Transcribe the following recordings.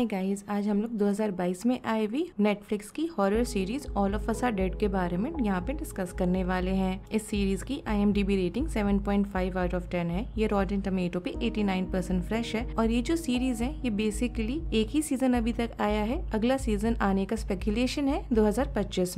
hi guys आज हम लोग 2022 में आई हुई नेटफ्लिक्स की horror series all of us are dead के बारे में यहाँ पे डिस्कस करने वाले हैं इस सीरीज की आईएमडीबी रेटिंग 7.5 आउट ऑफ 10 है ये रॉटन टमेटो पे 89 परसेंट फ्रेश है और ये जो सीरीज है ये बेसिकली एक ही सीजन अभी तक आया है अगला सीजन आने का स्पेकुलेशन है दो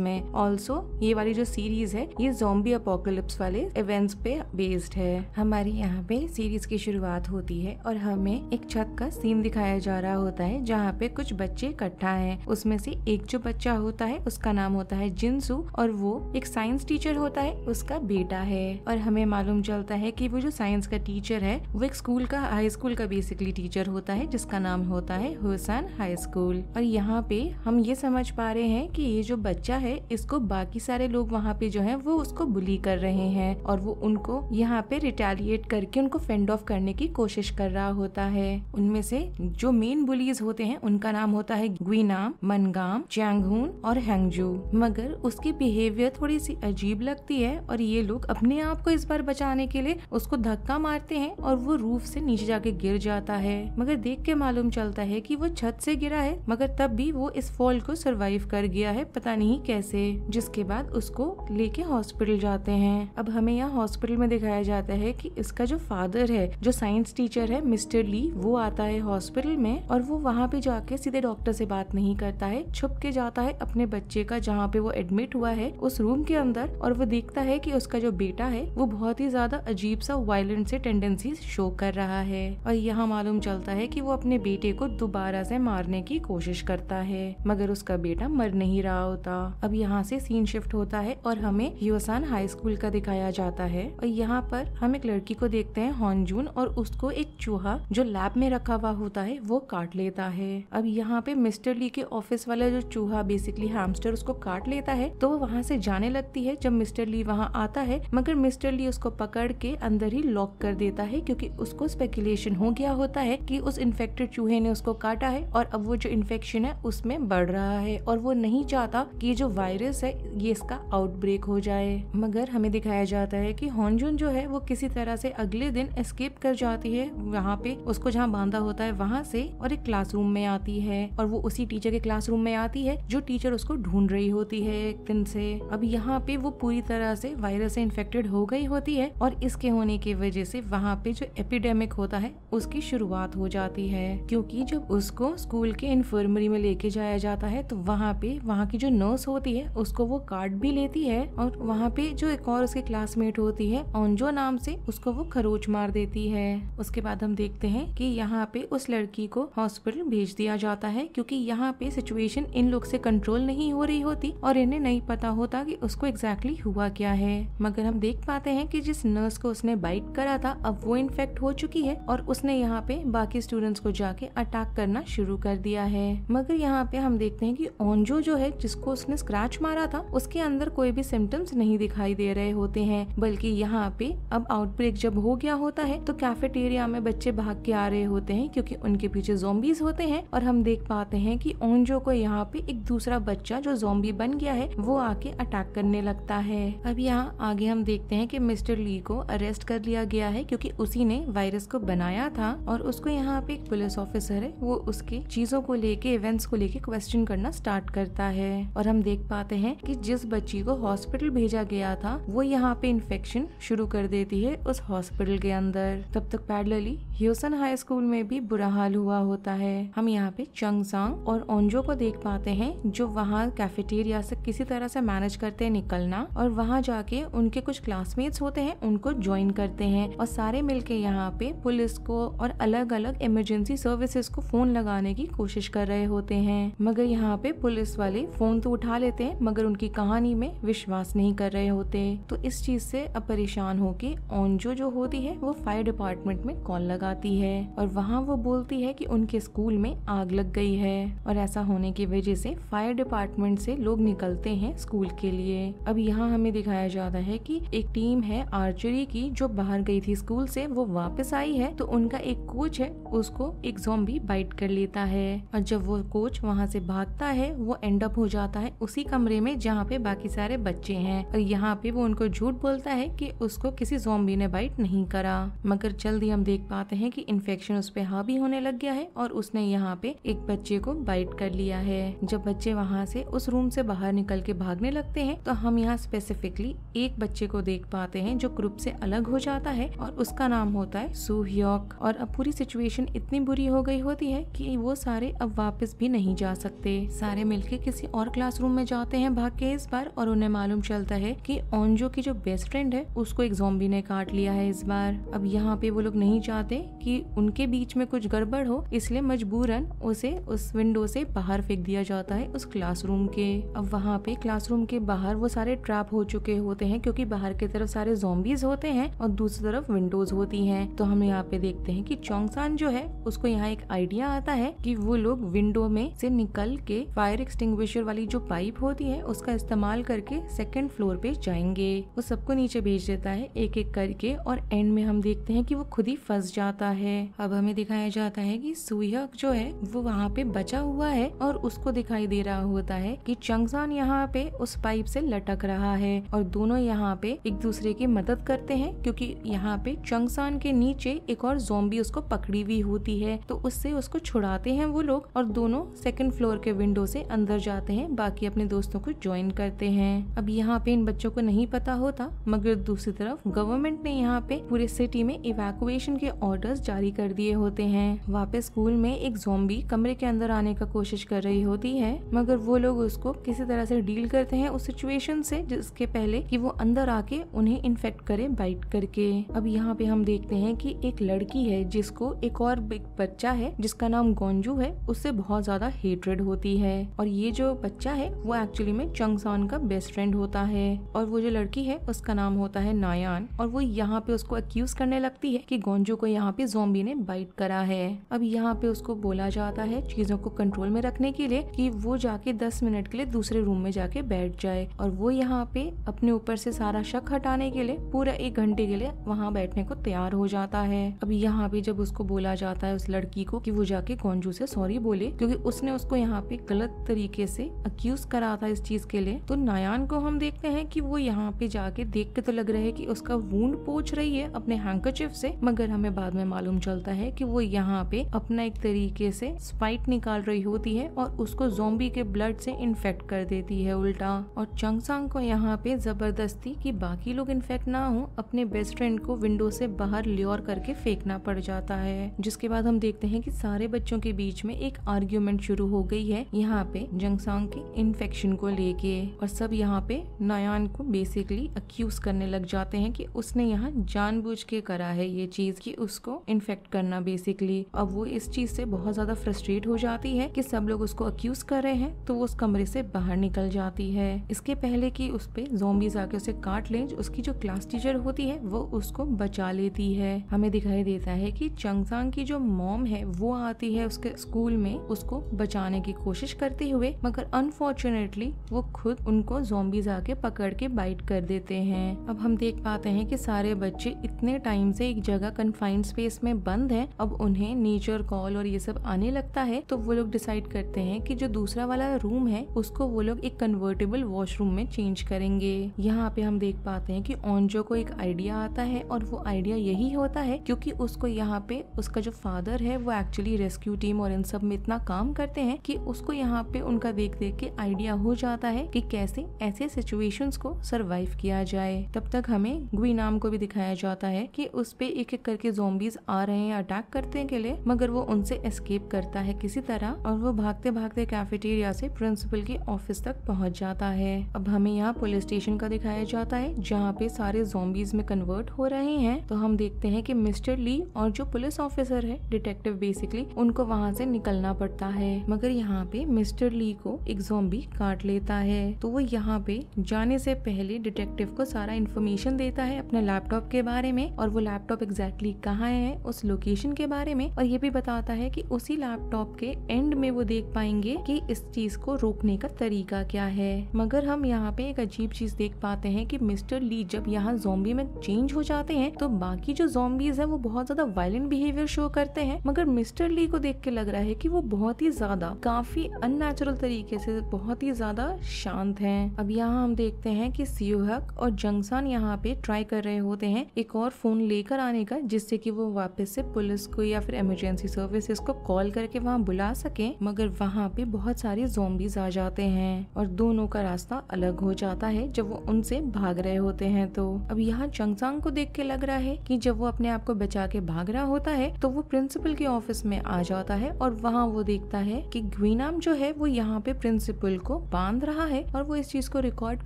में ऑल्सो ये वाली जो सीरीज है ये जोम्बी अपोकलिप्स वाले इवेंट्स पे बेस्ड है हमारे यहाँ पे सीरीज की शुरुआत होती है और हमें एक छत का सीन दिखाया जा रहा होता है जहाँ पे कुछ बच्चे इकट्ठा है उसमें से एक जो बच्चा होता है उसका नाम होता है जिनसू और वो एक साइंस टीचर होता है उसका बेटा है और हमें मालूम चलता है कि वो जो साइंस का टीचर है वो एक स्कूल का हाई स्कूल का बेसिकली टीचर होता है जिसका नाम होता है हुसैन हाई स्कूल और यहाँ पे हम ये समझ पा रहे हैं कि ये जो बच्चा है इसको बाकी सारे लोग वहाँ पे जो है वो उसको बुली कर रहे हैं और वो उनको यहाँ पे रिटेलिएट करके उनको फेंड ऑफ करने की कोशिश कर रहा होता है उनमें से जो मेन बुलीज होते होते हैं उनका नाम होता है ग्वीनाम मनगाम चैंगहून और हैंगजू मगर उसकी बिहेवियर थोड़ी सी अजीब लगती है और ये लोग अपने आप को इस बार बचाने के लिए उसको धक्का मारते हैं और वो रूफ से नीचे जाके गिर जाता है मगर देख के मालूम चलता है कि वो छत से गिरा है मगर तब भी वो इस फॉल को सरवाइव कर गया है पता नहीं कैसे जिसके बाद उसको लेके हॉस्पिटल जाते हैं अब हमें यहाँ हॉस्पिटल में दिखाया जाता है कि इसका जो फादर है जो साइंस टीचर है मिस्टर ली वो आता है हॉस्पिटल में और वो वहाँ भी जाके सीधे डॉक्टर से बात नहीं करता है छुप के जाता है अपने बच्चे का जहाँ पे वो एडमिट हुआ है उस रूम के अंदर और वो देखता है कि उसका जो बेटा है वो बहुत ही ज्यादा अजीब सा वायलेंट से टेंडेंसी शो कर रहा है और यहाँ मालूम चलता है की वो अपने बेटे को दोबारा से मारने की कोशिश करता है मगर उसका बेटा मर नहीं रहा होता अब यहाँ से सीन शिफ्ट होता है और हमें योसान हाई स्कूल का दिखाया जाता है और यहाँ पर हम एक लड़की को देखते हैं हॉनजून और उसको एक चूहा जो लैब में रखा हुआ होता है वो काट लेता है है अब यहाँ पे मिस्टर ली के ऑफिस वाला जो चूहा बेसिकली हैमस्टर उसको काट लेता है तो वो वहाँ से जाने लगती है जब मिस्टर ली वहाँ आता है मगर मिस्टर ली उसको पकड़ के अंदर ही लॉक कर देता है क्योंकि उसको स्पेकुलेशन हो गया होता है कि उस इन्फेक्टेड चूहे ने उसको काटा है और अब वो जो इन्फेक्शन है उसमें बढ़ रहा है और वो नहीं चाहता कि जो वायरस है ये इसका आउटब्रेक हो जाए मगर हमें दिखाया जाता है कि हॉन्जुन जो है वो किसी तरह से अगले दिन एस्केप कर जाती है वहाँ पे उसको जहाँ बांधा होता है वहाँ से और एक क्लासरूम क्लासरूम में आती है और वो उसी टीचर के क्लासरूम में आती है जो टीचर उसको ढूंढ रही होती है एक दिन से अब यहाँ पे वो पूरी तरह से वायरस से इन्फेक्टेड हो गई होती है और इसके होने की वजह से वहाँ पे जो एपिडेमिक होता है उसकी शुरुआत हो जाती है क्योंकि जब उसको स्कूल के इन्फर्मरी में लेके जाया जाता है तो वहाँ पे वहाँ की जो नर्स होती है उसको वो कार्ड भी लेती है और वहाँ पे जो एक और उसके क्लासमेट होती है ओंजो नाम से उसको वो खरोच मार देती है उसके बाद हम देखते हैं कि यहाँ पे उस लड़की को हॉस्पिटल भेज दिया जाता है क्योंकि यहाँ पे सिचुएशन इन लोग से कंट्रोल नहीं हो रही होती और इन्हें नहीं पता होता कि उसको एग्जैक्टली exactly हुआ क्या है मगर हम देख पाते हैं कि जिस नर्स को उसने बाइट करा था अब वो इन्फेक्ट हो चुकी है और उसने यहाँ पे बाकी स्टूडेंट्स को जाके अटैक करना शुरू कर दिया है मगर यहाँ पे हम देखते हैं कि ओंजो जो है जिसको उसने स्क्रैच मारा था उसके अंदर कोई भी सिम्टम्स नहीं दिखाई दे रहे होते हैं बल्कि यहाँ पे अब आउटब्रेक जब हो गया होता है तो कैफेटेरिया में बच्चे भाग के आ रहे होते हैं क्योंकि उनके पीछे जोम्बीज होते जाते हैं और हम देख पाते हैं कि ओंजो को यहाँ पे एक दूसरा बच्चा जो जोम्बी बन गया है वो आके अटैक करने लगता है अब यहाँ आगे हम देखते हैं कि मिस्टर ली को अरेस्ट कर लिया गया है क्योंकि उसी ने वायरस को बनाया था और उसको यहाँ पे एक पुलिस ऑफिसर है वो उसके चीजों को लेके इवेंट्स को लेके क्वेश्चन करना स्टार्ट करता है और हम देख पाते हैं की जिस बच्ची को हॉस्पिटल भेजा गया था वो यहाँ पे इन्फेक्शन शुरू कर देती है उस हॉस्पिटल के अंदर तब तक पैडलली ह्यूसन हाई स्कूल में भी बुरा हाल हुआ होता है हम यहाँ पे चंगजांग और ओंजो को देख पाते हैं जो वहाँ कैफेटेरिया से किसी तरह से मैनेज करते हैं निकलना और वहाँ जाके उनके कुछ क्लासमेट्स होते हैं उनको ज्वाइन करते हैं और सारे मिलके यहाँ पे पुलिस को और अलग अलग इमरजेंसी सर्विसेज को फोन लगाने की कोशिश कर रहे होते हैं मगर यहाँ पे पुलिस वाले फोन तो उठा लेते हैं मगर उनकी कहानी में विश्वास नहीं कर रहे होते तो इस चीज से अब परेशान होके ओंजो जो होती है वो फायर डिपार्टमेंट में कॉल लगाती है और वहाँ वो बोलती है कि उनके स्कूल में आग लग गई है और ऐसा होने की वजह से फायर डिपार्टमेंट से लोग निकलते हैं स्कूल के लिए अब यहाँ हमें दिखाया जाता है कि एक टीम है आर्चरी की जो बाहर गई थी स्कूल से वो वापस आई है तो उनका एक कोच है उसको एक जोम्बी बाइट कर लेता है और जब वो कोच वहाँ से भागता है वो एंड अप हो जाता है उसी कमरे में जहाँ पे बाकी सारे बच्चे हैं और यहाँ पे वो उनको झूठ बोलता है कि उसको किसी जोम्बी ने बाइट नहीं करा मगर जल्दी हम देख पाते हैं कि इन्फेक्शन उस पर हावी होने लग गया है और उसने यहाँ पे एक बच्चे को बाइट कर लिया है जब बच्चे वहाँ से उस रूम से बाहर निकल के भागने लगते हैं तो हम यहाँ स्पेसिफिकली एक बच्चे को देख पाते हैं जो ग्रुप से अलग हो जाता है और उसका नाम होता है सुहयोग और अब पूरी सिचुएशन इतनी बुरी हो गई होती है कि वो सारे अब वापस भी नहीं जा सकते सारे मिलके किसी और क्लासरूम में जाते हैं भाग के इस बार और उन्हें मालूम चलता है कि ओंजो की जो बेस्ट फ्रेंड है उसको एक जोम्बी ने काट लिया है इस बार अब यहाँ पे वो लोग नहीं चाहते कि उनके बीच में कुछ गड़बड़ हो इसलिए मजबूर फौरन उसे उस विंडो से बाहर फेंक दिया जाता है उस क्लासरूम के अब वहाँ पे क्लासरूम के बाहर वो सारे ट्रैप हो चुके होते हैं क्योंकि बाहर की तरफ सारे जोम्बीज होते हैं और दूसरी तरफ विंडोज होती है तो हम यहाँ पे देखते हैं की चौंगसान जो है उसको यहाँ एक आइडिया आता है की वो लोग विंडो में से निकल के फायर एक्सटिंग वाली जो पाइप होती है उसका इस्तेमाल करके सेकेंड फ्लोर पे जाएंगे वो सबको नीचे भेज देता है एक एक करके और एंड में हम देखते हैं कि वो खुद ही फंस जाता है अब हमें दिखाया जाता है कि सुहक जो है वो वहाँ पे बचा हुआ है और उसको दिखाई दे रहा होता है कि चंगजान यहाँ पे उस पाइप से लटक रहा है और दोनों यहाँ पे एक दूसरे की मदद करते हैं क्योंकि यहाँ पे चंगसान के नीचे एक और जोम्बी उसको पकड़ी हुई होती है तो उससे उसको छुड़ाते हैं वो लोग और दोनों सेकंड फ्लोर के विंडो से अंदर जाते हैं बाकी अपने दोस्तों को ज्वाइन करते हैं अब यहाँ पे इन बच्चों को नहीं पता होता मगर दूसरी तरफ गवर्नमेंट ने यहाँ पे पूरे सिटी में इवेकुएशन के ऑर्डर जारी कर दिए होते हैं वापस स्कूल में एक जोम्बी कमरे के अंदर आने का कोशिश कर रही होती है मगर वो लोग उसको किसी तरह से डील करते हैं उस सिचुएशन से जिसके पहले कि वो अंदर आके उन्हें इन्फेक्ट करे बाइट करके अब यहाँ पे हम देखते हैं कि एक लड़की है जिसको एक और बच्चा है जिसका नाम गोंजू है उससे बहुत ज्यादा हेट्रेड होती है और ये जो बच्चा है वो एक्चुअली में चंगसान का बेस्ट फ्रेंड होता है और वो जो लड़की है उसका नाम होता है नायान और वो यहाँ पे उसको अक्यूज करने लगती है कि गोंजू को यहाँ पे जोम्बी ने बाइट करा है अब यहाँ पे उसको बोला जाता है चीजों को कंट्रोल में रखने के लिए कि वो जाके दस मिनट के लिए दूसरे रूम में जाके बैठ जाए और वो यहाँ पे अपने ऊपर से सारा शक हटाने के लिए पूरा एक घंटे के लिए वहाँ बैठने को तैयार हो जाता है अब यहाँ पे जब उसको बोला जाता है उस लड़की को कि वो जाके कौनजू से सॉरी बोले क्योंकि उसने उसको यहाँ पे गलत तरीके से अक्यूज करा था इस चीज के लिए तो नायान को हम देखते हैं कि वो यहाँ पे जाके देख के तो लग रहा है कि उसका वूंड पोच रही है अपने हैंकरचिफ से मगर हमें बाद में मालूम चलता है कि वो यहाँ पे अपना एक तरीके तरीके से स्पाइट निकाल रही होती है और उसको जोम्बी के ब्लड से इन्फेक्ट कर देती है उल्टा और चंगसांग को यहाँ पे जबरदस्ती कि बाकी लोग इन्फेक्ट ना हो अपने बेस्ट फ्रेंड को विंडो से बाहर ल्योर करके फेंकना पड़ जाता है जिसके बाद हम देखते हैं कि सारे बच्चों के बीच में एक आर्ग्यूमेंट शुरू हो गई है यहाँ पे जंगसांग के इन्फेक्शन को लेके और सब यहाँ पे नयान को बेसिकली अक्यूज करने लग जाते हैं कि उसने यहाँ जानबूझ के करा है ये चीज कि उसको इन्फेक्ट करना बेसिकली अब वो इस चीज से बहुत बहुत ज्यादा फ्रस्ट्रेट हो जाती है कि सब लोग उसको अक्यूज कर रहे हैं तो वो उस कमरे से बाहर निकल जाती है इसके पहले कि उस पर जोम्बीज आके उसे काट लें उसकी जो क्लास टीचर होती है वो उसको बचा लेती है हमें दिखाई देता है कि चंगसांग की जो मॉम है वो आती है उसके स्कूल में उसको बचाने की कोशिश करते हुए मगर अनफॉर्चुनेटली वो खुद उनको जोम्बीज आके पकड़ के बाइट कर देते हैं अब हम देख पाते हैं कि सारे बच्चे इतने टाइम से एक जगह कन्फाइंड स्पेस में बंद है अब उन्हें नेचर कॉल और ये सब सब आने लगता है तो वो लोग डिसाइड करते हैं कि जो दूसरा वाला रूम है उसको वो लोग एक कन्वर्टेबल वॉशरूम में चेंज करेंगे यहाँ पे हम देख पाते हैं कि ऑनजो को एक आइडिया आता है और वो आइडिया यही होता है क्योंकि उसको यहाँ पे उसका जो फादर है वो एक्चुअली रेस्क्यू टीम और इन सब में इतना काम करते हैं कि उसको यहाँ पे उनका देख देख के आइडिया हो जाता है कि कैसे ऐसे सिचुएशन को सरवाइव किया जाए तब तक हमें गुई नाम को भी दिखाया जाता है कि उस पे एक एक करके जोम्बीज आ रहे हैं अटैक करते के लिए मगर वो उनसे एस्केप करता है किसी तरह और वो भागते भागते कैफेटेरिया से प्रिंसिपल के ऑफिस तक पहुंच जाता है अब हमें यहाँ पुलिस स्टेशन का दिखाया जाता है जहाँ पे सारे जोम्बीज में कन्वर्ट हो रहे हैं तो हम देखते हैं कि मिस्टर ली और जो पुलिस ऑफिसर है डिटेक्टिव बेसिकली उनको वहाँ से निकलना पड़ता है मगर यहाँ पे मिस्टर ली को एक जोम्बी काट लेता है तो वो यहाँ पे जाने से पहले डिटेक्टिव को सारा इन्फॉर्मेशन देता है अपने लैपटॉप के बारे में और वो लैपटॉप एग्जैक्टली कहाँ है उस लोकेशन के बारे में और ये भी बताता है कि उसी लैपटॉप के एंड में वो देख पाएंगे कि इस चीज को रोकने का तरीका क्या है मगर हम यहाँ पे एक अजीब चीज देख पाते हैं कि मिस्टर ली जब यहाँ जोम्बी में चेंज हो जाते हैं तो बाकी जो जोम्बीज है वो बहुत ज्यादा वायलेंट बिहेवियर शो करते हैं मगर मिस्टर ली को देख के लग रहा है की वो बहुत ही ज्यादा काफी अननेचुरल तरीके से बहुत ही ज्यादा शांत है अब यहाँ हम देखते हैं की सियोहक और जंगसान यहाँ पे ट्राई कर रहे होते हैं एक और फोन लेकर आने का जिससे कि वो वापस से पुलिस को या फिर इमरजेंसी सर्विसेज को कॉल करके वहाँ बुला सके मगर वहाँ पे बहुत सारे जोम्बीज आ जाते हैं और दोनों का रास्ता अलग हो जाता है जब वो उनसे भाग रहे होते हैं तो अब यहाँ चंगसांग को देख के लग रहा है कि जब वो अपने आप को बचा के भाग रहा होता है तो वो प्रिंसिपल के ऑफिस में आ जाता है और वहाँ वो देखता है कि ग्वीनाम जो है वो यहाँ पे प्रिंसिपल को बांध रहा है और वो इस चीज को रिकॉर्ड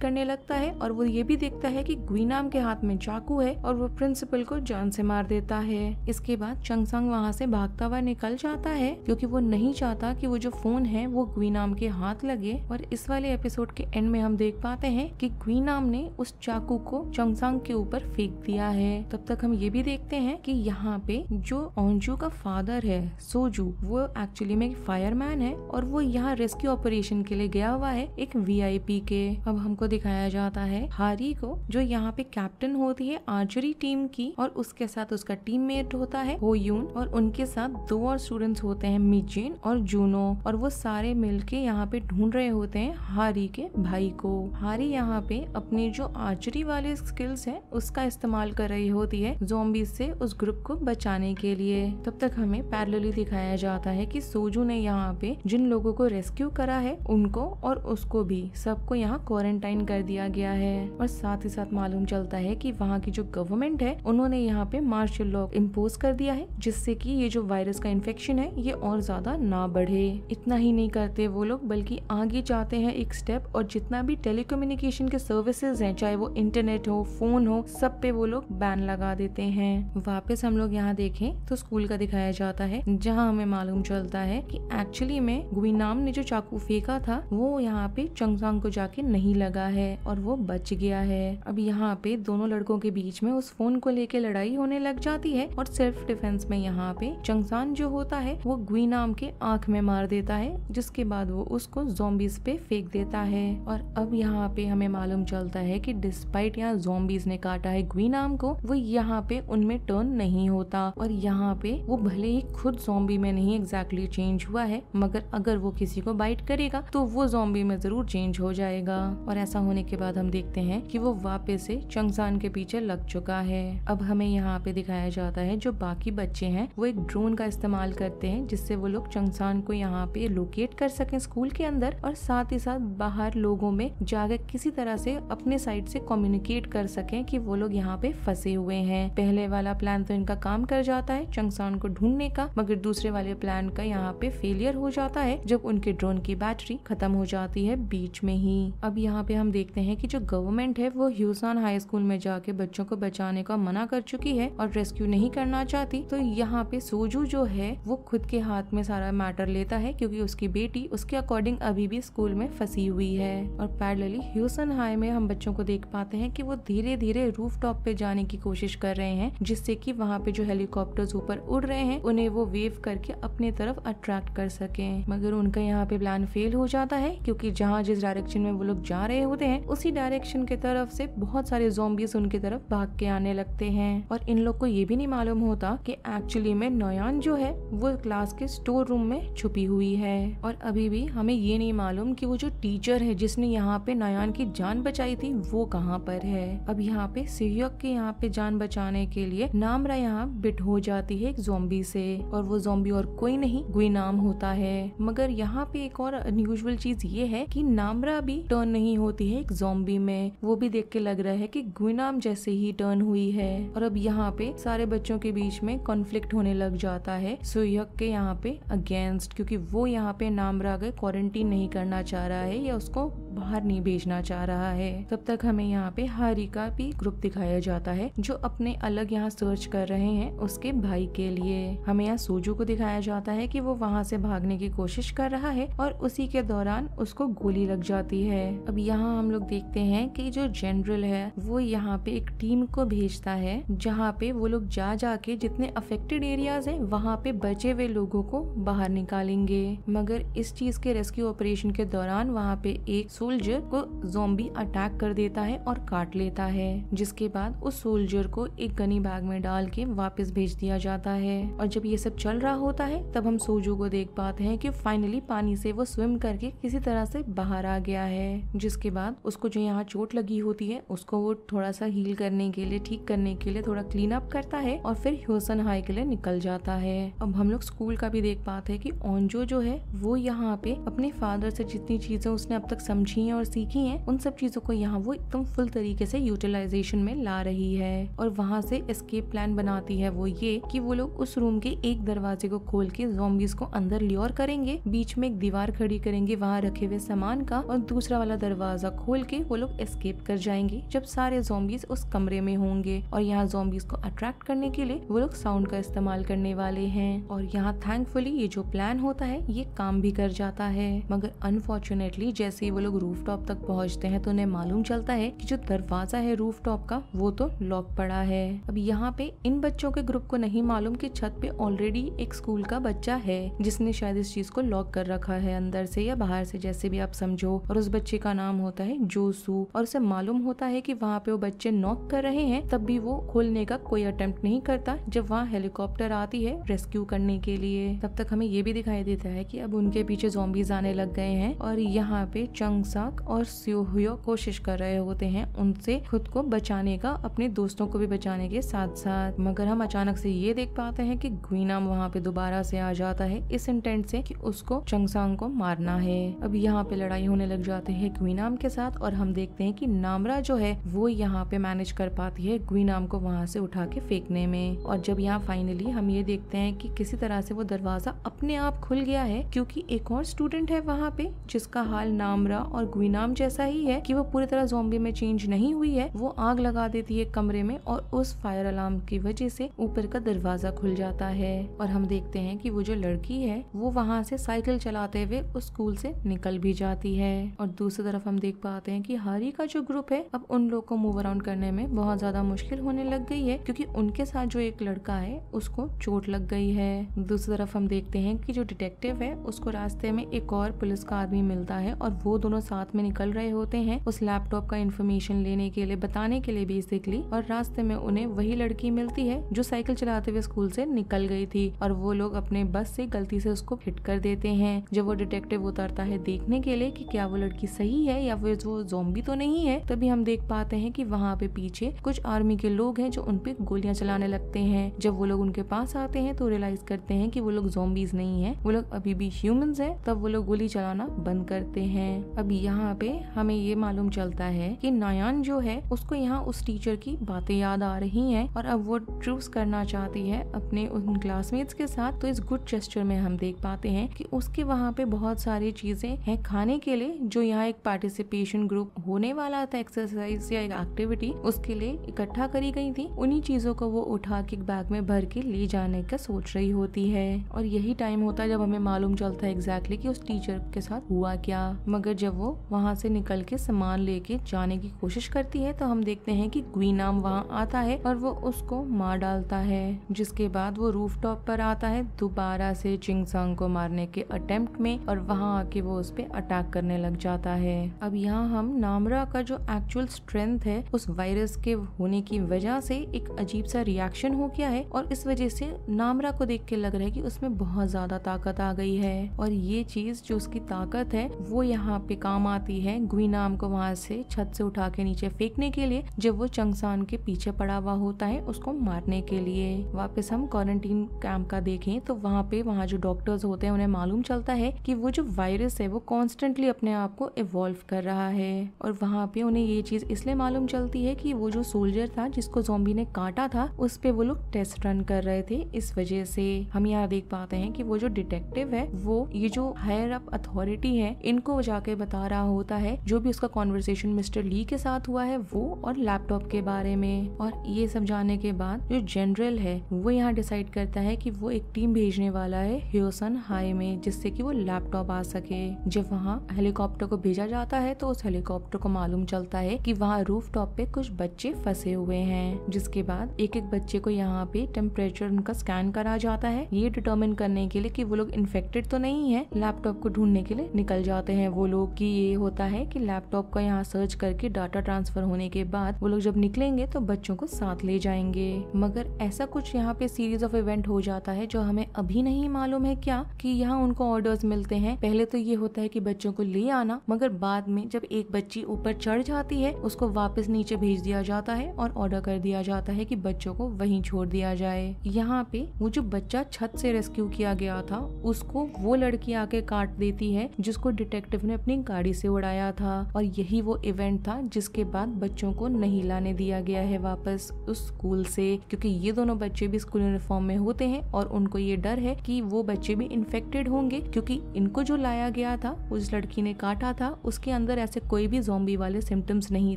करने लगता है और वो ये भी देखता है कि ग्वीनाम के हाथ में चाकू है और वो प्रिंसिपल को जान से मार देता है इसके बाद चंगसांग वहाँ से भागता हुआ निकल जाता करता है क्योंकि वो नहीं चाहता कि वो जो फोन है वो ग्वीनाम के हाथ लगे और इस वाले एपिसोड के एंड में हम देख पाते हैं कि ग्वीनाम ने उस चाकू को चंगसांग के ऊपर फेंक दिया है तब तक हम ये भी देखते हैं कि यहाँ पे जो ओंजू का फादर है सोजू वो एक्चुअली में फायरमैन है और वो यहाँ रेस्क्यू ऑपरेशन के लिए गया हुआ है एक वी के अब हमको दिखाया जाता है हारी को जो यहाँ पे कैप्टन होती है आर्चरी टीम की और उसके साथ उसका टीम होता है हो यून और उनके साथ दो और स्टूडेंट स्टूडेंट्स होते हैं मिजिन और जूनो और वो सारे मिलके यहाँ पे ढूंढ रहे होते हैं हारी के भाई को हारी यहाँ पे अपने जो आर्चरी वाले स्किल्स हैं उसका इस्तेमाल कर रही होती है जोम्बीज से उस ग्रुप को बचाने के लिए तब तक हमें पैरलली दिखाया जाता है कि सोजू ने यहाँ पे जिन लोगों को रेस्क्यू करा है उनको और उसको भी सबको यहाँ क्वारंटाइन कर दिया गया है और साथ ही साथ मालूम चलता है कि वहाँ की जो गवर्नमेंट है उन्होंने यहाँ पे मार्शल लॉ इम्पोज कर दिया है जिससे कि ये जो वायरस का इन्फेक्शन पेन है ये और ज़्यादा ना बढ़े इतना ही नहीं करते वो लोग बल्कि आगे जाते हैं एक स्टेप और जितना भी टेलीकम्युनिकेशन के सर्विसेज हैं चाहे वो इंटरनेट हो फोन हो सब पे वो लोग बैन लगा देते हैं वापस हम लोग यहाँ देखें तो स्कूल का दिखाया जाता है जहाँ हमें मालूम चलता है कि एक्चुअली में गुइनाम ने जो चाकू फेंका था वो यहाँ पे चंगसांग को जाके नहीं लगा है और वो बच गया है अब यहाँ पे दोनों लड़कों के बीच में उस फोन को लेके लड़ाई होने लग जाती है और सेल्फ डिफेंस में यहाँ पे चंगसांग जो होता है है वो गुई नाम के आंख में मार देता है जिसके बाद वो उसको जोम्बिस पे फेंक देता है और अब यहाँ पे हमें मालूम चलता है कि डिस्पाइट यहाँ जोम्बिस ने काटा है गुई नाम को वो यहाँ पे उनमें टर्न नहीं होता और यहाँ पे वो भले ही खुद जोम्बी में नहीं एग्जैक्टली exactly चेंज हुआ है मगर अगर वो किसी को बाइट करेगा तो वो जोम्बी में जरूर चेंज हो जाएगा और ऐसा होने के बाद हम देखते हैं कि वो वापस से चंगसान के पीछे लग चुका है अब हमें यहाँ पे दिखाया जाता है जो बाकी बच्चे हैं वो एक ड्रोन का इस्तेमाल करते सकते हैं जिससे वो लोग चंगसान को यहाँ पे लोकेट कर सकें स्कूल के अंदर और साथ ही साथ बाहर लोगों में जाकर किसी तरह से अपने साइड से कम्युनिकेट कर सकें कि वो लोग यहाँ पे फंसे हुए हैं पहले वाला प्लान तो इनका काम कर जाता है चंगसान को ढूंढने का मगर दूसरे वाले प्लान का यहाँ पे फेलियर हो जाता है जब उनके ड्रोन की बैटरी खत्म हो जाती है बीच में ही अब यहाँ पे हम देखते हैं कि जो गवर्नमेंट है वो ह्यूसान हाई स्कूल में जाके बच्चों को बचाने का मना कर चुकी है और रेस्क्यू नहीं करना चाहती तो यहाँ पे सोजू जो है वो खुद के हाथ में सारा मैटर लेता है क्योंकि उसकी बेटी उसके अकॉर्डिंग अभी भी स्कूल में फंसी हुई है और पैरलली ह्यूसन हाई में हम बच्चों को देख पाते हैं कि वो धीरे धीरे रूफ टॉप पे जाने की कोशिश कर रहे हैं जिससे कि वहाँ पे जो हेलीकॉप्टर्स ऊपर उड़ रहे हैं उन्हें वो वेव करके अपने तरफ अट्रैक्ट कर सके मगर उनका यहाँ पे प्लान फेल हो जाता है क्योंकि जहाँ जिस डायरेक्शन में वो लोग जा रहे होते हैं उसी डायरेक्शन के तरफ से बहुत सारे जोम्बीज उनके तरफ भाग के आने लगते हैं और इन लोग को ये भी नहीं मालूम होता कि एक्चुअली में नोयान जो है वो लोअर क्लास के स्टोर रूम में छुपी हुई है और अभी भी हमें ये नहीं मालूम कि वो जो टीचर है जिसने यहाँ पे नयान की जान बचाई थी वो कहाँ पर है अब यहाँ पे सिहयोग के यहाँ पे जान बचाने के लिए नामरा यहाँ बिट हो जाती है एक जोम्बी से और वो जोम्बी और कोई नहीं गुई नाम होता है मगर यहाँ पे एक और अनयूजल चीज ये है की नामरा भी टर्न नहीं होती है एक जोम्बी में वो भी देख के लग रहा है की गुनाम जैसे ही टर्न हुई है और अब यहाँ पे सारे बच्चों के बीच में कॉन्फ्लिक्ट होने लग जाता है सुयक रख के यहाँ पे अगेंस्ट क्योंकि वो यहाँ पे नाम गए क्वारंटीन नहीं करना चाह रहा है या उसको बाहर नहीं भेजना चाह रहा है तब तक हमें यहाँ पे हारी का भी ग्रुप दिखाया जाता है जो अपने अलग यहाँ सर्च कर रहे हैं उसके भाई के लिए हमें यहाँ सोजू को दिखाया जाता है कि वो वहाँ से भागने की कोशिश कर रहा है और उसी के दौरान उसको गोली लग जाती है अब यहाँ हम लोग देखते हैं कि जो जनरल है वो यहाँ पे एक टीम को भेजता है जहाँ पे वो लोग जा जाके जितने अफेक्टेड एरियाज है वहाँ पे बचे वे लोगों को बाहर निकालेंगे मगर इस चीज के रेस्क्यू ऑपरेशन के दौरान वहाँ पे एक सोल्जर को जोम्बी अटैक कर देता है और काट लेता है जिसके बाद उस सोल्जर को एक गनी बैग में डाल के वापस भेज दिया जाता है और जब ये सब चल रहा होता है तब हम सोजो को देख पाते हैं कि फाइनली पानी से वो स्विम करके किसी तरह से बाहर आ गया है जिसके बाद उसको जो यहाँ चोट लगी होती है उसको वो थोड़ा सा हील करने के लिए ठीक करने के लिए थोड़ा क्लीन अप करता है और फिर ह्यूसन हाई के लिए निकल जाता है अब हम लोग लोग स्कूल का भी देख पाते हैं कि ओंजो जो है वो यहाँ पे अपने फादर से जितनी चीजें उसने अब तक समझी हैं और सीखी हैं उन सब चीजों को यहाँ वो एकदम फुल तरीके से यूटिलाइजेशन में ला रही है और वहां से एस्केप प्लान बनाती है वो ये कि वो लोग उस रूम के एक दरवाजे को खोल के जोम्बिस को अंदर ल्योर करेंगे बीच में एक दीवार खड़ी करेंगे वहाँ रखे हुए सामान का और दूसरा वाला दरवाजा खोल के वो लोग एस्केप कर जाएंगे जब सारे जोम्बिस उस कमरे में होंगे और यहाँ जोम्बिस को अट्रैक्ट करने के लिए वो लोग साउंड का इस्तेमाल करने वाले हैं और यहाँ थैंकफुली ये जो प्लान होता है ये काम भी कर जाता है मगर अनफॉर्चुनेटली जैसे ही वो लोग रूफ टॉप तक पहुँचते हैं तो उन्हें मालूम चलता है की जो दरवाजा है रूफ टॉप का वो तो लॉक पड़ा है अब यहाँ पे इन बच्चों के ग्रुप को नहीं मालूम की छत पे ऑलरेडी एक स्कूल का बच्चा है जिसने शायद इस चीज को लॉक कर रखा है अंदर से या बाहर से जैसे भी आप समझो और उस बच्चे का नाम होता है जोसू और उसे मालूम होता है कि वहाँ पे वो बच्चे नॉक कर रहे हैं तब भी वो खोलने का कोई अटेम्प्ट नहीं करता जब वहाँ हेलीकॉप्टर आती है रेस्क्यू करने करने के लिए तब तक हमें ये भी दिखाई देता है कि अब उनके पीछे जोम्बीज आने लग गए हैं और यहाँ पे साक और सियोहियो कोशिश कर रहे होते हैं उनसे खुद को बचाने का अपने दोस्तों को भी बचाने के साथ साथ मगर हम अचानक से ये देख पाते हैं कि गुइनाम वहाँ पे दोबारा से आ जाता है इस इंटेंट से कि उसको चंगसांग को मारना है अब यहाँ पे लड़ाई होने लग जाते है गुइनाम के साथ और हम देखते हैं कि नामरा जो है वो यहाँ पे मैनेज कर पाती है गुइनाम को वहाँ से उठा के फेंकने में और जब यहाँ फाइनली हम ये देखते हैं कि किसी तरह तरह से वो दरवाजा अपने आप खुल गया है क्योंकि एक और स्टूडेंट है वहाँ पे जिसका हाल नामरा और गुईनाम जैसा ही है कि वो पूरी तरह जोम्बी में चेंज नहीं हुई है वो आग लगा देती है कमरे में और उस फायर अलार्म की वजह से ऊपर का दरवाजा खुल जाता है और हम देखते हैं कि वो जो लड़की है वो वहाँ से साइकिल चलाते हुए उस स्कूल से निकल भी जाती है और दूसरी तरफ हम देख पाते हैं कि हारी का जो ग्रुप है अब उन लोग को मूव अराउंड करने में बहुत ज्यादा मुश्किल होने लग गई है क्योंकि उनके साथ जो एक लड़का है उसको चोट लग गई है दूसरी तरफ हम देखते हैं कि जो डिटेक्टिव है उसको रास्ते में एक और पुलिस का आदमी मिलता है और वो दोनों साथ में निकल रहे होते हैं उस लैपटॉप का इन्फॉर्मेशन लेने के लिए बताने के लिए बेसिकली और रास्ते में उन्हें वही लड़की मिलती है जो साइकिल चलाते हुए स्कूल से निकल गई थी और वो लोग अपने बस से गलती से उसको हिट कर देते हैं जब वो डिटेक्टिव उतरता है देखने के लिए कि क्या वो लड़की सही है या फिर वो जोम्बी तो नहीं है तभी हम देख पाते हैं कि वहाँ पे पीछे कुछ आर्मी के लोग हैं जो उनपे गोलियां चलाने लगते हैं जब वो लोग उनके पास आते हैं तो रियलाइज करते करते हैं कि वो लोग जोम्बीज नहीं है वो लोग अभी भी ह्यूमन है तब वो लोग गोली चलाना बंद करते हैं अब यहाँ पे हमें ये मालूम चलता है कि नयान जो है उसको यहाँ उस टीचर की बातें याद आ रही हैं और अब वो ट्रूस करना चाहती है अपने उन क्लासमेट्स के साथ तो इस गुड चेस्टर में हम देख पाते हैं कि उसके वहाँ पे बहुत सारी चीजें हैं खाने के लिए जो यहाँ एक पार्टिसिपेशन ग्रुप होने वाला था एक्सरसाइज या एक एक्टिविटी उसके लिए इकट्ठा करी गई थी उन्ही चीजों को वो उठा के बैग में भर के ले जाने का सोच रही होती होती है और यही टाइम होता है जब हमें मालूम चलता है एग्जैक्टली कि उस टीचर के साथ हुआ क्या मगर जब वो वहाँ से निकल के सामान लेके जाने की कोशिश करती है तो हम देखते हैं कि नाम वहाँ आता है और वो उसको मार डालता है जिसके बाद वो रूफ टॉप पर आता है दोबारा से चिंगसांग को मारने के अटेम्प्ट में और वहाँ आके वो उस पर अटैक करने लग जाता है अब यहाँ हम नामरा का जो एक्चुअल स्ट्रेंथ है उस वायरस के होने की वजह से एक अजीब सा रिएक्शन हो गया है और इस वजह से नामरा को देख के लग रहा है कि उसमें बहुत ज्यादा ताकत आ गई है और ये चीज जो उसकी ताकत है वो यहाँ पे काम आती है गुईनाम को वहां से छत से उठा के नीचे फेंकने के लिए जब वो चंगसान के पीछे पड़ा हुआ होता है उसको मारने के लिए वापस हम क्वारंटीन कैंप का देखें तो वहाँ पे वहाँ जो डॉक्टर्स होते हैं उन्हें मालूम चलता है कि वो जो वायरस है वो कॉन्स्टेंटली अपने आप को इवॉल्व कर रहा है और वहाँ पे उन्हें ये चीज इसलिए मालूम चलती है कि वो जो सोल्जर था जिसको जोम्बी ने काटा था उस पे वो लोग टेस्ट रन कर रहे थे इस वजह से हम यहाँ देख पाते हैं कि वो जो डिटेक्टिव है वो ये जो हायर अप अथॉरिटी है इनको जाके बता रहा होता है जो भी उसका कॉन्वर्सेशन मिस्टर ली के साथ हुआ है वो और लैपटॉप के बारे में और ये सब जाने के बाद जो जनरल है वो यहाँ डिसाइड करता है कि वो एक टीम भेजने वाला है ह्योसन हाई में जिससे कि वो लैपटॉप आ सके जब वहाँ हेलीकॉप्टर को भेजा जाता है तो उस हेलीकॉप्टर को मालूम चलता है कि वहाँ रूफ टॉप पे कुछ बच्चे फंसे हुए हैं जिसके बाद एक एक बच्चे को यहाँ पे टेम्परेचर उनका स्कैन करा जाता है है ये डिटर्मिन करने के लिए कि वो लोग इन्फेक्टेड तो नहीं है लैपटॉप को ढूंढने के लिए निकल जाते हैं वो लोग की ये होता है कि लैपटॉप का यहाँ सर्च करके डाटा ट्रांसफर होने के बाद वो लोग जब निकलेंगे तो बच्चों को साथ ले जाएंगे मगर ऐसा कुछ यहाँ पे सीरीज ऑफ इवेंट हो जाता है जो हमें अभी नहीं मालूम है क्या कि यहाँ उनको ऑर्डर्स मिलते हैं पहले तो ये होता है कि बच्चों को ले आना मगर बाद में जब एक बच्ची ऊपर चढ़ जाती है उसको वापस नीचे भेज दिया जाता है और ऑर्डर कर दिया जाता है की बच्चों को वही छोड़ दिया जाए यहाँ पे वो जो बच्चा छत से रेस्क्यू किया गया था उसको वो लड़की आके काट देती है जिसको डिटेक्टिव ने अपनी गाड़ी से उड़ाया था और यही वो इवेंट था जिसके बाद बच्चों को नहीं लाने दिया गया है वापस उस स्कूल से क्योंकि ये दोनों बच्चे भी स्कूल यूनिफॉर्म में होते हैं और उनको ये डर है कि वो बच्चे भी इन्फेक्टेड होंगे क्योंकि इनको जो लाया गया था उस लड़की ने काटा था उसके अंदर ऐसे कोई भी जोम्बी वाले सिम्टम्स नहीं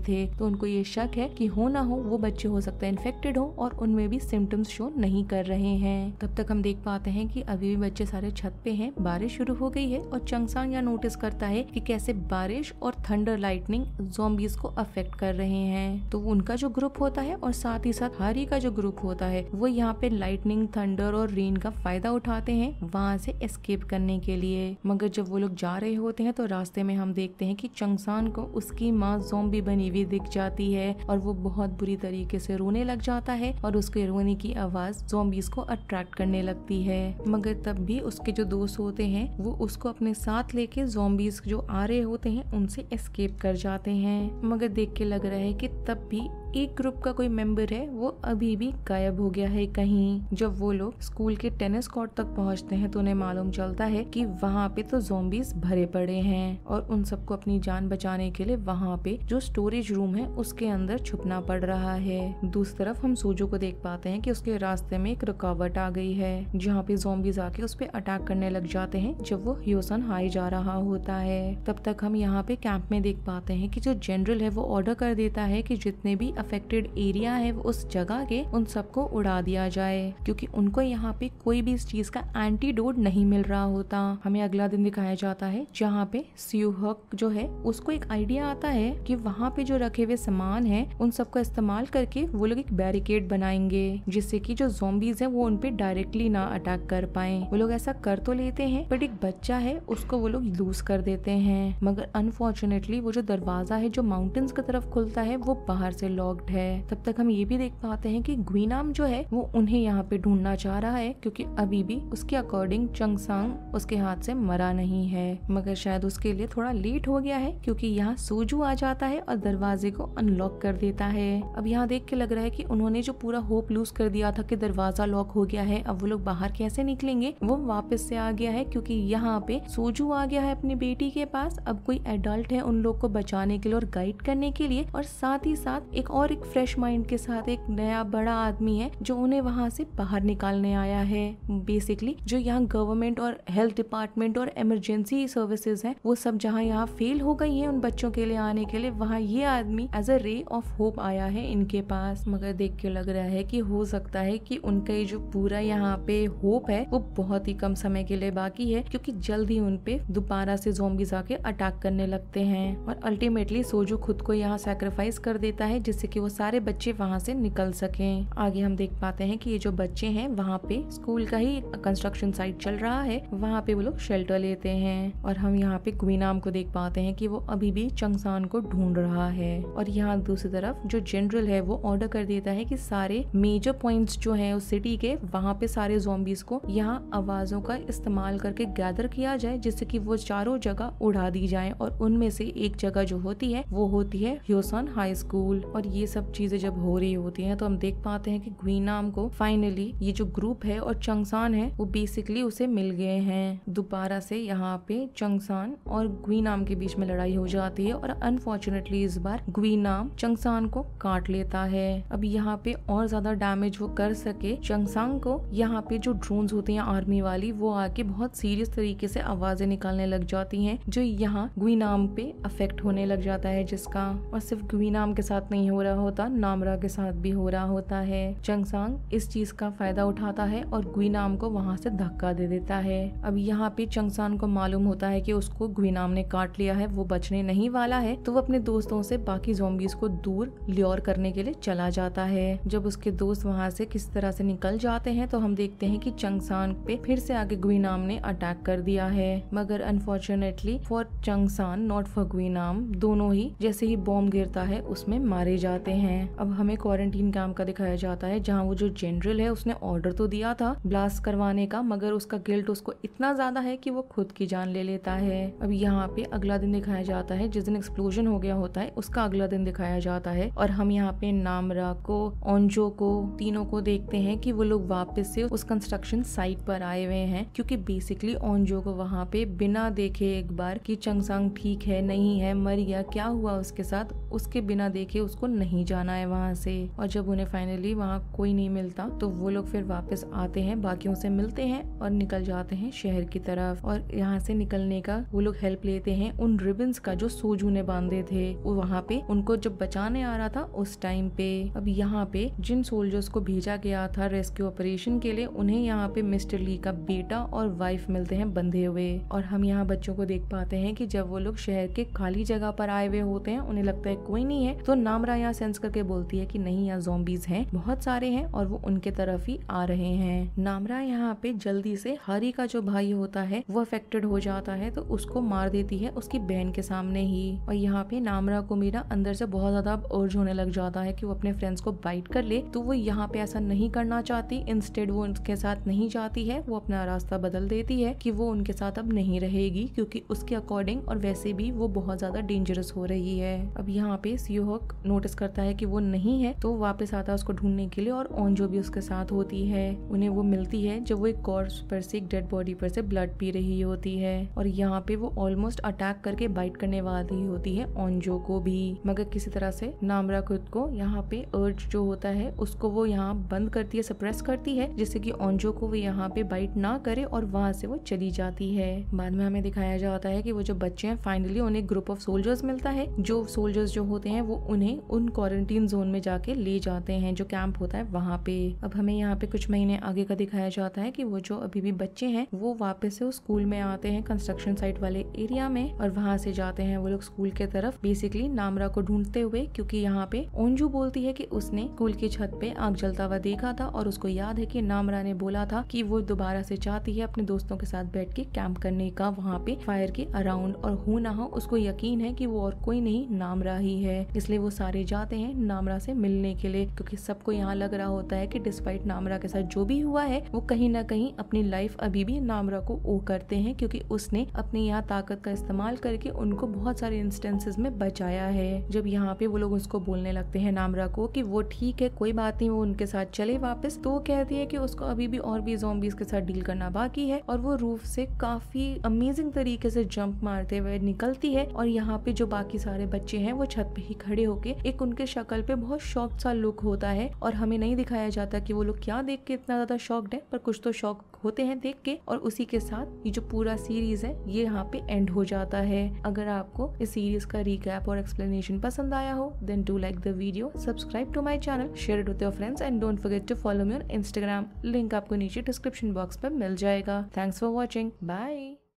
थे तो उनको ये शक है कि हो ना हो वो बच्चे हो सकता है इन्फेक्टेड हो और उनमें भी सिम्टम्स शो नहीं कर रहे हैं तब तक हम हम देख पाते हैं कि अभी भी बच्चे सारे छत पे हैं बारिश शुरू हो गई है और चंगसांग यहाँ नोटिस करता है कि कैसे बारिश और थंडर लाइटनिंग जोम्बिस को अफेक्ट कर रहे हैं तो उनका जो ग्रुप होता है और साथ ही साथ हरी का जो ग्रुप होता है वो यहाँ पे लाइटनिंग थंडर और रेन का फायदा उठाते हैं वहाँ से एस्केप करने के लिए मगर जब वो लोग जा रहे होते हैं तो रास्ते में हम देखते हैं कि चंगसान को उसकी माँ जोम्बी बनी हुई दिख जाती है और वो बहुत बुरी तरीके से रोने लग जाता है और उसके रोने की आवाज जोम्बिस को अट्रैक्ट करने लगती है मगर तब भी उसके जो दोस्त होते हैं वो उसको अपने साथ लेके जोम्बीज जो आ रहे होते हैं उनसे एस्केप कर जाते हैं मगर देख के लग रहा है कि तब भी एक ग्रुप का कोई मेंबर है वो अभी भी गायब हो गया है कहीं जब वो लोग स्कूल के टेनिस कोर्ट तक पहुंचते हैं तो उन्हें मालूम चलता है कि वहाँ पे तो जोम्बिस भरे पड़े हैं और उन सबको अपनी जान बचाने के लिए वहाँ पे जो स्टोरेज रूम है उसके अंदर छुपना पड़ रहा है दूसरी तरफ हम सोजो को देख पाते हैं की उसके रास्ते में एक रुकावट आ गई है जहाँ पे जोम्बिस आके उस पर अटैक करने लग जाते हैं जब वो ह्यूसन हाई जा रहा होता है तब तक हम यहाँ पे कैंप में देख पाते हैं कि जो जनरल है वो ऑर्डर कर देता है कि जितने भी अफेक्टेड एरिया है उस जगह के उन सबको उड़ा दिया जाए क्योंकि उनको यहाँ पे कोई भी इस चीज का एंटीडोड नहीं मिल रहा होता हमें अगला दिन दिखाया जाता है जहाँ पे सियोहक जो है उसको एक आइडिया आता है कि वहाँ पे जो रखे हुए सामान है उन सबको इस्तेमाल करके वो लोग एक बैरिकेड बनाएंगे जिससे की जो जोम्बीज है वो उनपे डायरेक्टली ना अटैक कर पाए वो लोग ऐसा कर तो लेते हैं बट एक बच्चा है उसको वो लोग लूज कर देते हैं मगर अनफॉर्चुनेटली वो जो दरवाजा है जो माउंटेन्स की तरफ खुलता है वो बाहर से लॉक लॉक्ड है तब तक हम ये भी देख पाते हैं कि ग्वीनाम जो है वो उन्हें यहाँ पे ढूंढना चाह रहा है क्योंकि अभी भी उसके अकॉर्डिंग चंगसांग उसके हाथ से मरा नहीं है मगर शायद उसके लिए थोड़ा लेट हो गया है क्योंकि यहाँ सोजू आ जाता है और दरवाजे को अनलॉक कर देता है अब यहाँ देख के लग रहा है कि उन्होंने जो पूरा होप लूज कर दिया था कि दरवाजा लॉक हो गया है अब वो लोग बाहर कैसे निकलेंगे वो वापस से आ गया है क्योंकि यहाँ पे सोजू आ गया है अपनी बेटी के पास अब कोई एडल्ट है उन लोग को बचाने के लिए और गाइड करने के लिए और साथ ही साथ एक और एक फ्रेश माइंड के साथ एक नया बड़ा आदमी है जो उन्हें वहाँ से बाहर निकालने आया है बेसिकली जो यहाँ गवर्नमेंट और हेल्थ डिपार्टमेंट और इमरजेंसी सर्विसेज है वो सब जहाँ यहाँ फेल हो गई है उन बच्चों के लिए आने के लिए वहाँ ये आदमी as a ray of hope आया है इनके पास मगर देख के लग रहा है कि हो सकता है कि उनका ये जो पूरा यहाँ पे होप है वो बहुत ही कम समय के लिए बाकी है क्योंकि जल्द ही उनपे दोबारा से जोम्बिस आके अटैक करने लगते हैं और अल्टीमेटली सोजू खुद को यहाँ सेक्रीफाइस कर देता है जिससे कि वो सारे बच्चे वहाँ से निकल सकें आगे हम देख पाते हैं कि ये जो बच्चे हैं वहाँ पे स्कूल का ही कंस्ट्रक्शन साइट चल रहा है वहाँ पे वो लोग शेल्टर लेते हैं और हम यहाँ पे गुइनाम को देख पाते हैं कि वो अभी भी चंगसान को ढूंढ रहा है और यहाँ दूसरी तरफ जो जनरल है वो ऑर्डर कर देता है कि सारे मेजर पॉइंट्स जो हैं उस सिटी के वहाँ पे सारे जोम्बिस को यहाँ आवाजों का इस्तेमाल करके गैदर किया जाए जिससे कि वो चारों जगह उड़ा दी जाए और उनमें से एक जगह जो होती है वो होती है ह्यूसन हाई स्कूल और ये ये सब चीजें जब हो रही होती हैं तो हम देख पाते हैं कि गुईनाम को फाइनली ये जो ग्रुप है और चंगसान है वो बेसिकली उसे मिल गए हैं दोबारा से यहाँ पे चंगसान और गुईनाम के बीच में लड़ाई हो जाती है और अनफॉर्चुनेटली इस बार गुईनाम चंगसान को काट लेता है अब यहाँ पे और ज्यादा डैमेज वो कर सके चंगसांग को यहाँ पे जो ड्रोन होती है आर्मी वाली वो आके बहुत सीरियस तरीके से आवाजें निकालने लग जाती है जो यहाँ गुईनाम पे अफेक्ट होने लग जाता है जिसका और सिर्फ गुईनाम के साथ नहीं हो रहा रहा होता नामरा के साथ भी हो रहा होता है चंगसांग इस चीज का फायदा उठाता है और गुईनाम को वहाँ से धक्का दे देता है अब यहाँ पे चंगसान को मालूम होता है कि उसको गुईनाम ने काट लिया है वो बचने नहीं वाला है तो वो अपने दोस्तों से बाकी जोम्बिस को दूर ल्योर करने के लिए चला जाता है जब उसके दोस्त वहाँ से किस तरह से निकल जाते हैं तो हम देखते हैं कि चंगसान पे फिर से आगे गुईनाम ने अटैक कर दिया है मगर unfortunately for Cheongsan not for Gwinam दोनों ही जैसे ही बॉम्ब गिरता है उसमें मारे जाते जाते हैं अब हमें क्वारंटीन कैम्प का दिखाया जाता है जहाँ वो जो जनरल है उसने ऑर्डर तो दिया था ब्लास्ट करवाने का मगर उसका गिल्ट उसको इतना ज्यादा है की वो खुद की जान ले लेता है अब यहाँ पे अगला दिन दिखाया जाता है जिस दिन एक्सप्लोजन हो गया होता है उसका अगला दिन दिखाया जाता है और हम यहाँ पे नामरा को ओंजो को तीनों को देखते हैं कि वो लोग वापस से उस कंस्ट्रक्शन साइट पर आए हुए हैं क्योंकि बेसिकली ओंजो को वहाँ पे बिना देखे एक बार कि चंगसांग ठीक है नहीं है मर गया क्या हुआ उसके साथ उसके बिना देखे उसको नहीं नहीं जाना है वहाँ से और जब उन्हें फाइनली वहाँ कोई नहीं मिलता तो वो लोग फिर वापस आते हैं बाकियों से मिलते हैं और निकल जाते हैं शहर की तरफ और यहाँ से निकलने का वो लोग हेल्प लेते हैं उन रिबन्स का जो सोजू ने बांधे थे वो वहाँ पे उनको जब बचाने आ रहा था उस टाइम पे अब यहाँ पे जिन सोल्जर्स को भेजा गया था रेस्क्यू ऑपरेशन के लिए उन्हें यहाँ पे मिस्टर ली का बेटा और वाइफ मिलते हैं बंधे हुए और हम यहाँ बच्चों को देख पाते हैं कि जब वो लोग शहर के खाली जगह पर आए हुए होते हैं उन्हें लगता है कोई नहीं है तो नामरा यहाँ सेंस करके बोलती है कि नहीं यहाँ जोम्बीज हैं बहुत सारे हैं और वो उनके तरफ ही आ रहे हैं नामरा यहाँ पे जल्दी से हरी का जो भाई होता है वो अफेक्टेड हो जाता है तो उसको मार देती है उसकी बहन के सामने ही और यहाँ पे नामरा को मीरा अंदर से बहुत ज्यादा अर्ज होने लग जाता है कि वो अपने फ्रेंड्स को बाइट कर ले तो वो यहाँ पे ऐसा नहीं करना चाहती इंस्टेड वो उनके साथ नहीं जाती है वो अपना रास्ता बदल देती है कि वो उनके साथ अब नहीं रहेगी क्योंकि उसके अकॉर्डिंग और वैसे भी वो बहुत ज्यादा डेंजरस हो रही है अब यहाँ पे सियोहक नोटिस करता है कि वो नहीं है तो वापस आता है उसको ढूंढने के लिए और ऑन जो भी उसके साथ होती है उन्हें वो मिलती है जब वो एक कॉर्स पर से एक डेड बॉडी पर से ब्लड पी रही होती है और यहाँ पे वो ऑलमोस्ट अटैक करके बाइट करने वाली होती है ऑनजो को भी मगर किसी तरह से नामरा खुद को यहाँ पे अर्ज जो होता है उसको वो यहाँ बंद करती है सप्रेस करती है जिससे कि ऑनजो को वो यहाँ पे बाइट ना करे और वहां से वो चली जाती है बाद में हमें दिखाया जाता है कि वो जो बच्चे हैं फाइनली उन्हें ग्रुप ऑफ सोल्जर्स मिलता है जो सोल्जर्स जो होते हैं वो उन्हें उन क्वारंटीन जोन में जाके ले जाते हैं जो कैंप होता है वहाँ पे अब हमें यहाँ पे कुछ महीने आगे का दिखाया जाता है कि वो जो अभी भी बच्चे हैं वो वापस से उस स्कूल में आते हैं कंस्ट्रक्शन साइट वाले एरिया में और वहाँ से जाते हैं वो लोग स्कूल के तरफ बेसिकली नामरा को ढूंढते हुए क्योंकि यहाँ पे ओंजू बोलती है कि उसने स्कूल की छत पे आग जलता हुआ देखा था और उसको याद है कि नामरा ने बोला था कि वो दोबारा से चाहती है अपने दोस्तों के साथ बैठ के कैंप करने का वहाँ पे फायर के अराउंड और हो ना हो उसको यकीन है कि वो और कोई नहीं नामरा ही है इसलिए वो सारे जा जाते हैं नामरा से मिलने के लिए क्योंकि सबको यहाँ लग रहा होता है कि डिस्पाइट नामरा के साथ जो भी हुआ है वो कहीं ना कहीं अपनी लाइफ अभी भी नामरा को ओ करते हैं क्योंकि उसने अपनी यहाँ ताकत का इस्तेमाल करके उनको बहुत सारे इंस्टेंसेस में बचाया है जब यहाँ पे वो लोग उसको बोलने लगते हैं नामरा को कि वो ठीक है कोई बात नहीं वो उनके साथ चले वापस तो वो कहती है कि उसको अभी भी और भी जोम्बिस के साथ डील करना बाकी है और वो रूफ से काफी अमेजिंग तरीके से जंप मारते हुए निकलती है और यहाँ पे जो बाकी सारे बच्चे हैं वो छत पे ही खड़े होके एक उनके शक्ल पे बहुत शॉक सा लुक होता है और हमें नहीं दिखाया जाता कि वो लोग क्या देख के इतना ज्यादा शॉक्ड है पर कुछ तो शॉक होते हैं देख के और उसी के साथ ये जो पूरा सीरीज है ये यहाँ पे एंड हो जाता है अगर आपको इस सीरीज का रिकैप और एक्सप्लेनेशन पसंद आया हो then do like the video subscribe to my channel share it your friends and don't forget to follow me on Instagram link आपको नीचे डिस्क्रिप्शन बॉक्स पर मिल जाएगा थैंक्स फॉर वॉचिंग बाय